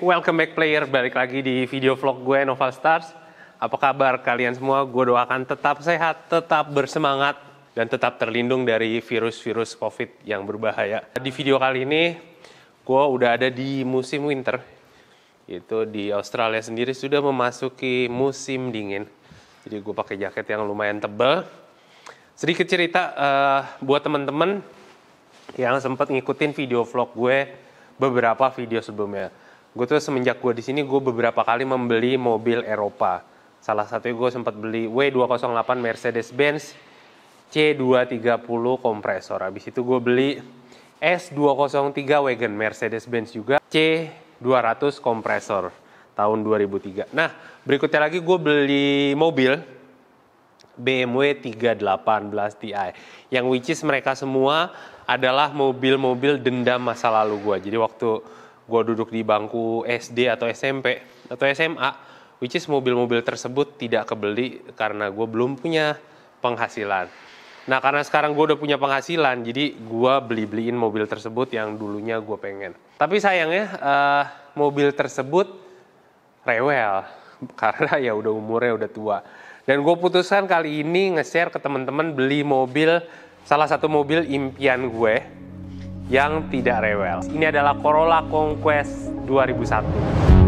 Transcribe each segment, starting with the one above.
welcome back player. Balik lagi di video vlog gue Noval Stars. Apa kabar kalian semua? Gue doakan tetap sehat, tetap bersemangat, dan tetap terlindung dari virus-virus COVID yang berbahaya. Di video kali ini, gue udah ada di musim winter. Itu di Australia sendiri sudah memasuki musim dingin. Jadi gue pakai jaket yang lumayan tebal. Sedikit cerita uh, buat teman-teman yang sempat ngikutin video vlog gue beberapa video sebelumnya gue tuh semenjak gue di sini gue beberapa kali membeli mobil Eropa salah satunya gue sempat beli W208 Mercedes Benz C230 kompresor habis itu gue beli S203 Wagon Mercedes Benz juga C200 kompresor tahun 2003 nah berikutnya lagi gue beli mobil BMW 318 Ti yang which is mereka semua adalah mobil-mobil dendam masa lalu gue jadi waktu gue duduk di bangku SD atau SMP atau SMA, which is mobil-mobil tersebut tidak kebeli karena gue belum punya penghasilan. Nah karena sekarang gue udah punya penghasilan, jadi gue beli-beliin mobil tersebut yang dulunya gue pengen. Tapi sayangnya uh, mobil tersebut rewel karena ya udah umurnya udah tua. Dan gue putuskan kali ini nge-share ke teman-teman beli mobil salah satu mobil impian gue yang tidak rewel. Ini adalah Corolla Conquest 2001.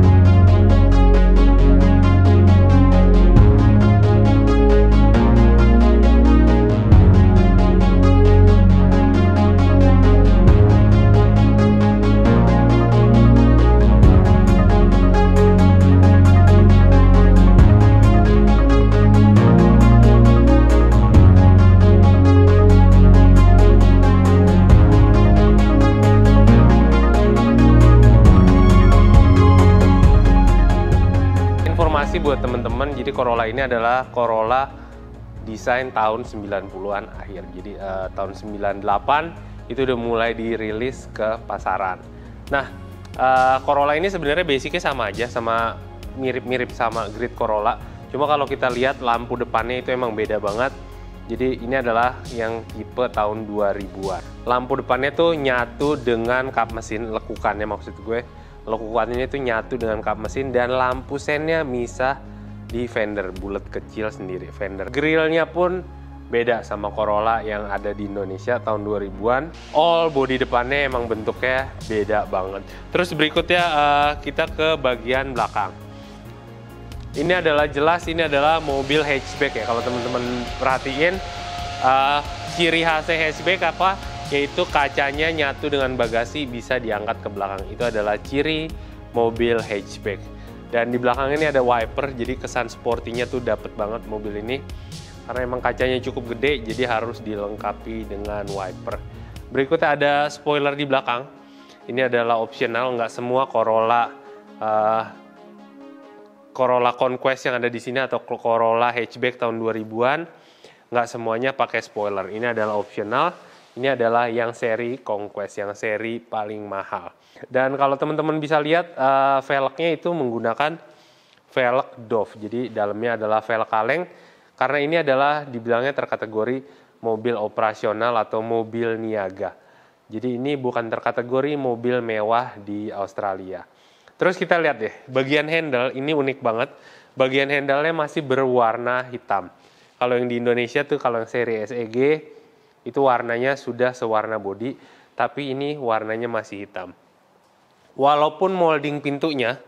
informasi buat teman-teman, jadi Corolla ini adalah Corolla desain tahun 90-an akhir. Jadi uh, tahun 98 itu udah mulai dirilis ke pasaran. Nah, uh, Corolla ini sebenarnya basicnya sama aja, sama mirip-mirip sama Grid Corolla. Cuma kalau kita lihat lampu depannya itu emang beda banget. Jadi ini adalah yang tipe tahun 2000-an. Lampu depannya tuh nyatu dengan kap mesin lekukannya maksud gue lekukannya itu nyatu dengan kap mesin dan lampu sennya misah di fender bulat kecil sendiri fender grillnya pun beda sama Corolla yang ada di Indonesia tahun 2000-an all body depannya emang bentuknya beda banget terus berikutnya eh, kita ke bagian belakang ini adalah jelas ini adalah mobil hatchback ya kalau teman-teman perhatiin uh, ciri khasnya hatchback apa yaitu kacanya nyatu dengan bagasi bisa diangkat ke belakang. Itu adalah ciri mobil hatchback. Dan di belakang ini ada wiper, jadi kesan sportinya tuh dapet banget mobil ini. Karena emang kacanya cukup gede, jadi harus dilengkapi dengan wiper. Berikutnya ada spoiler di belakang. Ini adalah opsional, nggak semua Corolla uh, Corolla Conquest yang ada di sini atau Corolla hatchback tahun 2000-an nggak semuanya pakai spoiler. Ini adalah opsional ini adalah yang seri Conquest, yang seri paling mahal. Dan kalau teman-teman bisa lihat uh, velgnya itu menggunakan velg Dove. Jadi dalamnya adalah velg kaleng karena ini adalah dibilangnya terkategori mobil operasional atau mobil niaga. Jadi ini bukan terkategori mobil mewah di Australia. Terus kita lihat deh, bagian handle ini unik banget. Bagian handle-nya masih berwarna hitam. Kalau yang di Indonesia tuh kalau yang seri SEG itu warnanya sudah sewarna bodi tapi ini warnanya masih hitam walaupun molding pintunya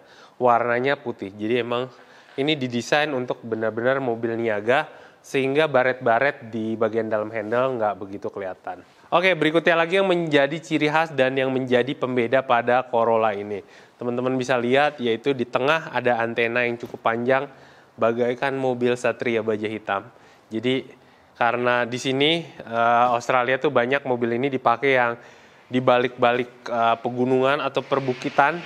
warnanya putih jadi emang ini didesain untuk benar-benar mobil niaga sehingga baret-baret di bagian dalam handle nggak begitu kelihatan. Oke, berikutnya lagi yang menjadi ciri khas dan yang menjadi pembeda pada Corolla ini. Teman-teman bisa lihat yaitu di tengah ada antena yang cukup panjang bagaikan mobil Satria baja hitam. Jadi karena di sini uh, Australia tuh banyak mobil ini dipakai yang di balik-balik uh, eh, pegunungan atau perbukitan.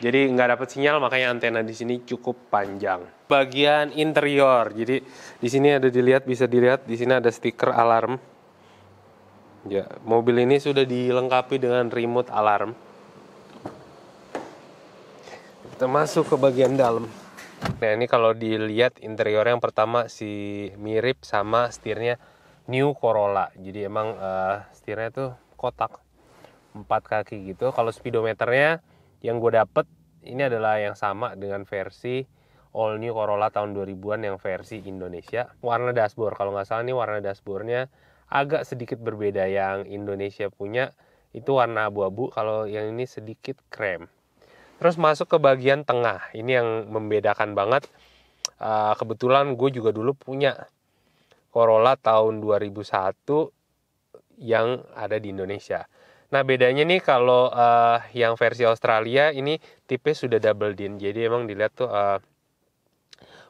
Jadi nggak dapat sinyal makanya antena di sini cukup panjang. Bagian interior. Jadi di sini ada dilihat bisa dilihat di sini ada stiker alarm. Ya, mobil ini sudah dilengkapi dengan remote alarm. Kita masuk ke bagian dalam. Nah ini kalau dilihat interior yang pertama si mirip sama setirnya New Corolla. Jadi emang uh, setirnya tuh kotak empat kaki gitu. Kalau speedometernya yang gue dapet ini adalah yang sama dengan versi all new Corolla tahun 2000-an yang versi Indonesia. Warna dashboard kalau nggak salah nih warna dashboardnya agak sedikit berbeda yang Indonesia punya itu warna abu-abu kalau yang ini sedikit krem. Terus masuk ke bagian tengah. Ini yang membedakan banget. Eh, kebetulan gue juga dulu punya Corolla tahun 2001 yang ada di Indonesia. Nah bedanya nih kalau eh, yang versi Australia ini tipe sudah double din. Jadi emang dilihat tuh eh,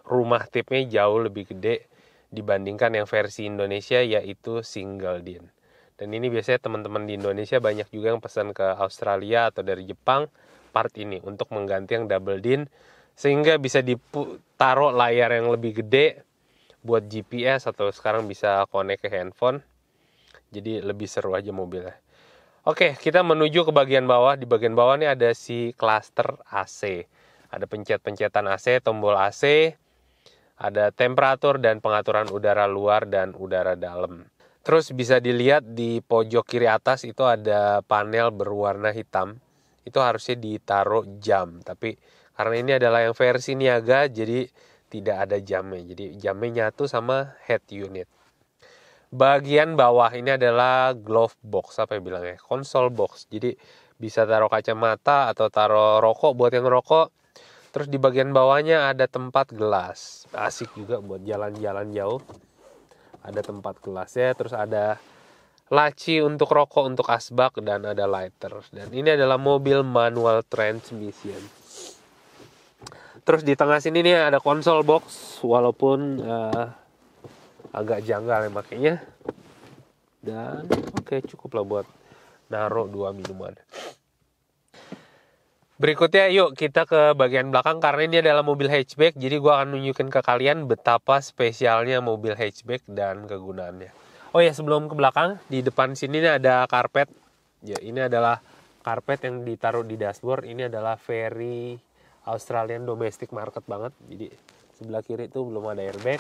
rumah tipe jauh lebih gede dibandingkan yang versi Indonesia yaitu single din. Dan ini biasanya teman-teman di Indonesia banyak juga yang pesan ke Australia atau dari Jepang part ini untuk mengganti yang double din sehingga bisa ditaruh layar yang lebih gede buat GPS atau sekarang bisa connect ke handphone jadi lebih seru aja mobilnya Oke, kita menuju ke bagian bawah. Di bagian bawah ini ada si cluster AC. Ada pencet-pencetan AC, tombol AC, ada temperatur dan pengaturan udara luar dan udara dalam. Terus bisa dilihat di pojok kiri atas itu ada panel berwarna hitam itu harusnya ditaruh jam tapi karena ini adalah yang versi niaga jadi tidak ada jamnya jadi jamnya nyatu sama head unit bagian bawah ini adalah glove box apa yang bilangnya konsol box jadi bisa taruh kacamata atau taruh rokok buat yang rokok terus di bagian bawahnya ada tempat gelas asik juga buat jalan-jalan jauh ada tempat gelasnya terus ada laci untuk rokok untuk asbak dan ada lighter dan ini adalah mobil manual transmission terus di tengah sini nih ada konsol box walaupun uh, agak janggal ya makanya dan oke okay, cukup lah buat naruh dua minuman Berikutnya yuk kita ke bagian belakang karena ini adalah mobil hatchback jadi gue akan nunjukin ke kalian betapa spesialnya mobil hatchback dan kegunaannya oh ya sebelum ke belakang di depan sini ada karpet ya ini adalah karpet yang ditaruh di dashboard ini adalah very Australian domestic market banget jadi sebelah kiri itu belum ada airbag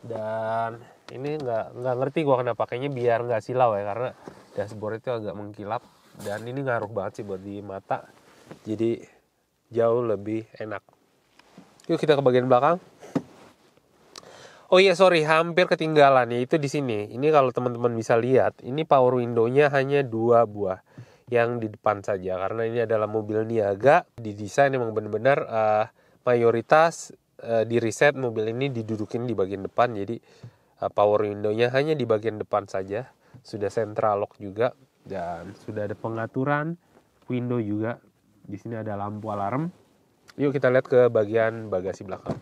dan ini nggak nggak ngerti gua kenapa pakainya biar nggak silau ya karena dashboard itu agak mengkilap dan ini ngaruh banget sih buat di mata jadi jauh lebih enak yuk kita ke bagian belakang Oh iya sorry, hampir ketinggalan ya itu di sini. Ini kalau teman-teman bisa lihat, ini power window-nya hanya dua buah yang di depan saja karena ini adalah mobil niaga didesain emang benar-benar uh, mayoritas uh, di riset mobil ini didudukin di bagian depan jadi uh, power window-nya hanya di bagian depan saja. Sudah central lock juga dan sudah ada pengaturan window juga. Di sini ada lampu alarm. Yuk kita lihat ke bagian bagasi belakang.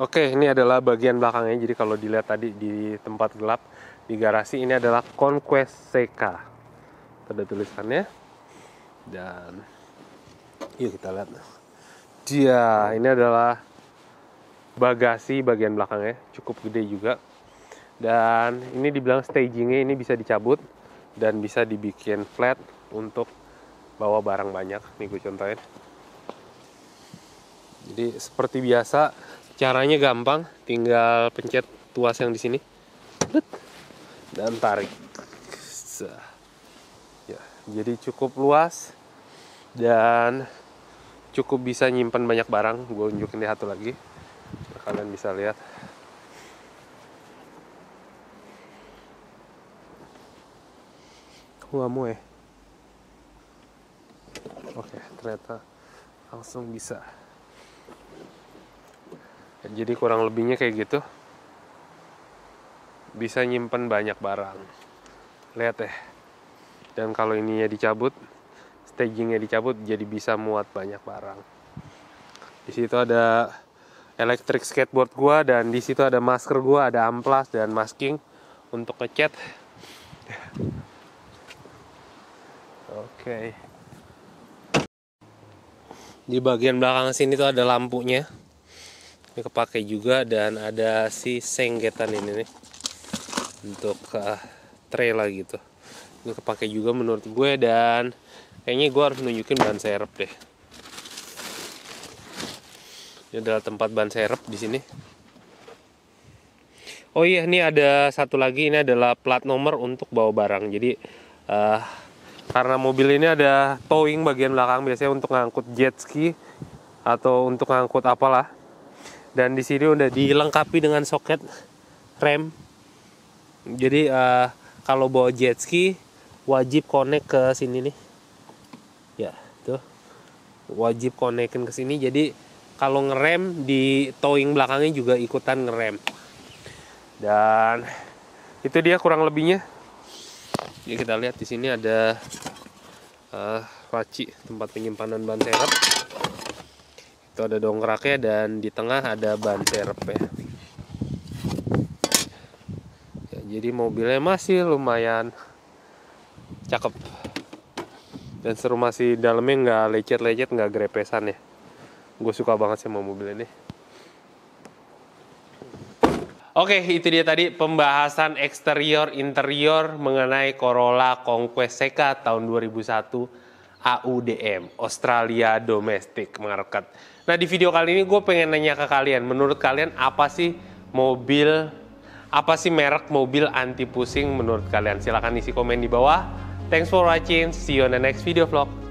Oke, ini adalah bagian belakangnya. Jadi kalau dilihat tadi di tempat gelap di garasi ini adalah Conquest CK. Ada tulisannya. Dan yuk kita lihat. Dia ini adalah bagasi bagian belakangnya, cukup gede juga. Dan ini dibilang stagingnya ini bisa dicabut dan bisa dibikin flat untuk bawa barang banyak. Nih gue contohin. Jadi seperti biasa Caranya gampang, tinggal pencet tuas yang di sini. Dan tarik. Ya, jadi cukup luas dan cukup bisa nyimpan banyak barang. Gue unjukin di satu lagi. Nah, kalian bisa lihat. mau ya Oke, ternyata langsung bisa jadi kurang lebihnya kayak gitu bisa nyimpen banyak barang lihat ya dan kalau ininya dicabut stagingnya dicabut jadi bisa muat banyak barang di situ ada electric skateboard gua dan di situ ada masker gua ada amplas dan masking untuk ngecat oke okay. di bagian belakang sini tuh ada lampunya ini kepake juga dan ada si senggetan ini nih untuk uh, eh, tray lah gitu ini kepake juga menurut gue dan kayaknya gue harus nunjukin ban serep deh ini adalah tempat ban serep di sini oh iya ini ada satu lagi ini adalah plat nomor untuk bawa barang jadi uh, karena mobil ini ada towing bagian belakang biasanya untuk ngangkut jet ski atau untuk ngangkut apalah dan di sini udah dilengkapi dengan soket rem jadi uh, kalau bawa jet ski wajib connect ke sini nih ya tuh wajib konekin ke sini jadi kalau ngerem di towing belakangnya juga ikutan ngerem dan itu dia kurang lebihnya jadi kita lihat di sini ada uh, eh, laci tempat penyimpanan ban serep itu ada dongkraknya dan di tengah ada ban serep ya. jadi mobilnya masih lumayan cakep dan seru masih dalamnya nggak lecet-lecet nggak grepesan ya gue suka banget sama mobil ini Oke, itu dia tadi pembahasan eksterior interior mengenai Corolla Conquest Seca tahun 2001 AUDM, Australia Domestic Market. Nah di video kali ini gue pengen nanya ke kalian, menurut kalian apa sih mobil, apa sih merek mobil anti pusing menurut kalian? Silahkan isi komen di bawah. Thanks for watching, see you on the next video vlog.